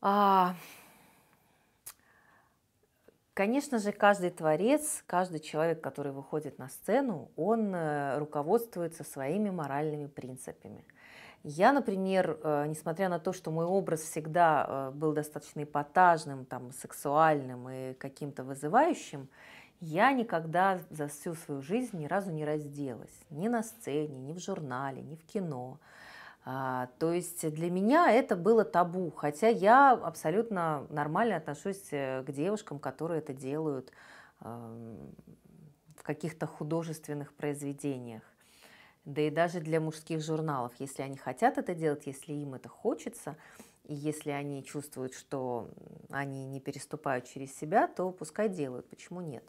А, конечно же, каждый творец, каждый человек, который выходит на сцену, он э, руководствуется своими моральными принципами. Я, например, э, несмотря на то, что мой образ всегда э, был достаточно эпатажным, там, сексуальным и каким-то вызывающим, я никогда за всю свою жизнь ни разу не разделась. Ни на сцене, ни в журнале, ни в кино. А, то есть для меня это было табу, хотя я абсолютно нормально отношусь э, к девушкам, которые это делают в каких-то художественных произведениях. Да и даже для мужских журналов, если они хотят это делать, если им это хочется, и если они чувствуют, что они не переступают через себя, то пускай делают, почему нет.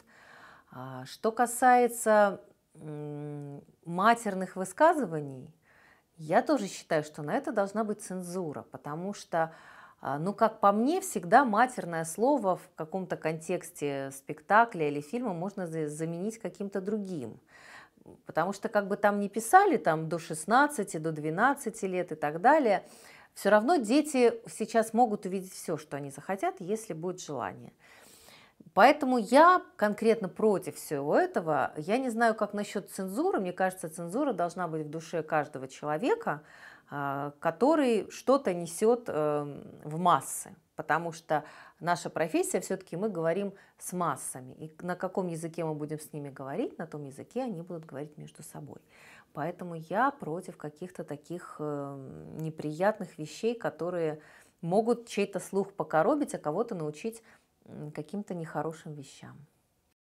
А, что касается матерных высказываний, я тоже считаю, что на это должна быть цензура, потому что, а, ну, как по мне, всегда матерное слово в каком-то контексте спектакля или фильма можно заменить каким-то другим. Потому что как бы там не писали, там до 16, до 12 лет и так далее, все равно дети сейчас могут увидеть все, что они захотят, если будет желание. Поэтому я конкретно против всего этого. Я не знаю, как насчет цензуры. Мне кажется, цензура должна быть в душе каждого человека, а, который что-то несет эм, в массы. Потому что наша профессия, все-таки мы говорим с массами. И на каком языке мы будем с ними говорить, на том языке они будут говорить между собой. Поэтому я против каких-то таких эм, неприятных вещей, которые могут чей-то слух покоробить, а кого-то научить каким-то нехорошим вещам.